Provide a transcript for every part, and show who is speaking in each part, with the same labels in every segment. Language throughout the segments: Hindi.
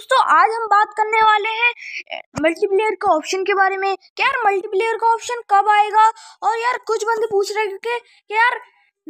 Speaker 1: दोस्तों आज हम बात करने वाले हैं मल्टीप्लेयर के ऑप्शन के बारे में यार मल्टीप्लेयर का ऑप्शन कब आएगा और यार कुछ बंदे पूछ रहे हैं कि यार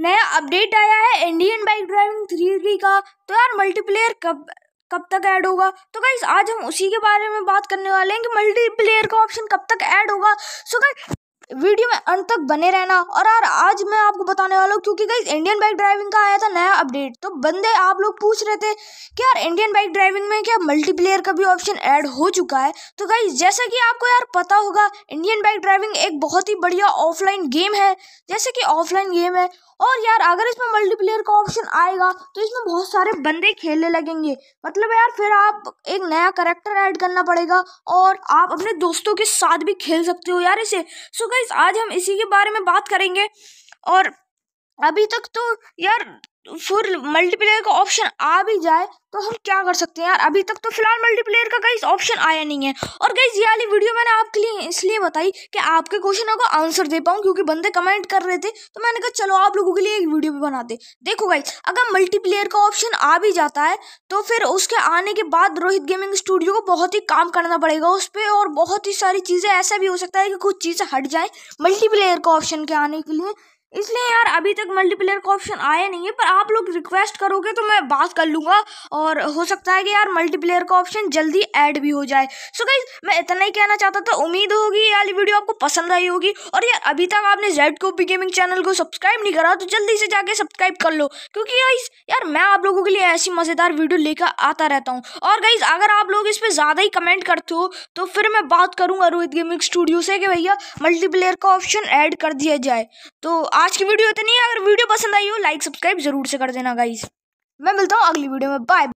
Speaker 1: नया अपडेट आया है Indian bike driving three D का तो यार मल्टीप्लेयर कब कब तक ऐड होगा तो गाइज आज हम उसी के बारे में बात करने वाले हैं कि मल्टीप्लेयर का ऑप्शन कब तक ऐड होगा सो गाइज वीडियो में अंत तक बने रहना और यार आज मैं आपको बताने वाला हूँ क्योंकि गाइज इंडियन बाइक ड्राइविंग का आया था नया अपडेट तो बंदे आप लोग पूछ रहे थे कि यार इंडियन बाइक ड्राइविंग में क्या मल्टीप्लेयर का भी ऑप्शन ऐड हो चुका है तो गाइज जैसा कि आपको यार पता होगा इंडियन बाइक ड्राइविंग एक बहुत ही बढ़िया ऑफलाइन गेम है जैसे कि ऑफलाइन गेम है और यार अगर इसमें मल्टीप्लेयर का ऑप्शन आएगा तो इसमें बहुत सारे बंदे खेलने लगेंगे मतलब यार फिर आप एक नया करेक्टर ऐड करना पड़ेगा और आप अपने दोस्तों के साथ भी खेल सकते हो यार इसे सो गाइस आज हम इसी के बारे में बात करेंगे और अभी तक तो यार फिर मल्टीप्लेयर का ऑप्शन आ भी जाए तो हम क्या कर सकते हैं यार अभी तक तो फिलहाल मल्टीप्लेयर का कहीं ऑप्शन आया नहीं है और गाइस ये वाली वीडियो मैंने आपके लिए इसलिए बताई कि आपके क्वेश्चनों का आंसर दे पाऊँ क्योंकि बंदे कमेंट कर रहे थे तो मैंने कहा चलो आप लोगों के लिए एक वीडियो भी दे देखो गई अगर मल्टीप्लेयर का ऑप्शन आ भी जाता है तो फिर उसके आने के बाद रोहित गेमिंग स्टूडियो को बहुत ही काम करना पड़ेगा उस पर और बहुत ही सारी चीज़ें ऐसा भी हो सकता है कि कुछ चीज़ें हट जाएँ मल्टीप्लेयर का ऑप्शन के आने के लिए इसलिए यार अभी तक मल्टीप्लेयर का ऑप्शन आया नहीं है पर आप लोग रिक्वेस्ट करोगे तो मैं बात कर लूँगा और हो सकता है कि यार मल्टीप्लेयर का ऑप्शन जल्दी ऐड भी हो जाए सो गई मैं इतना ही कहना चाहता था उम्मीद होगी ये वाली वीडियो आपको पसंद आई होगी और यार अभी तक आपने जेड कॉपी गेमिंग चैनल को सब्सक्राइब नहीं करा तो जल्दी से जाके सब्सक्राइब कर लो क्योंकि यार मैं आप लोगों के लिए ऐसी मज़ेदार वीडियो लेकर आता रहता हूँ और गाइज अगर आप लोग इस पर ज़्यादा ही कमेंट करते हो तो फिर मैं बात करूँगा रोहित गेमिंग स्टूडियो से कि भैया मल्टीप्लेयर का ऑप्शन ऐड कर दिया जाए तो आज की वीडियो इतनी है अगर वीडियो पसंद आई हो लाइक सब्सक्राइब जरूर जरूर से कर देना गाइज मैं मिलता हूँ अगली वीडियो में बाय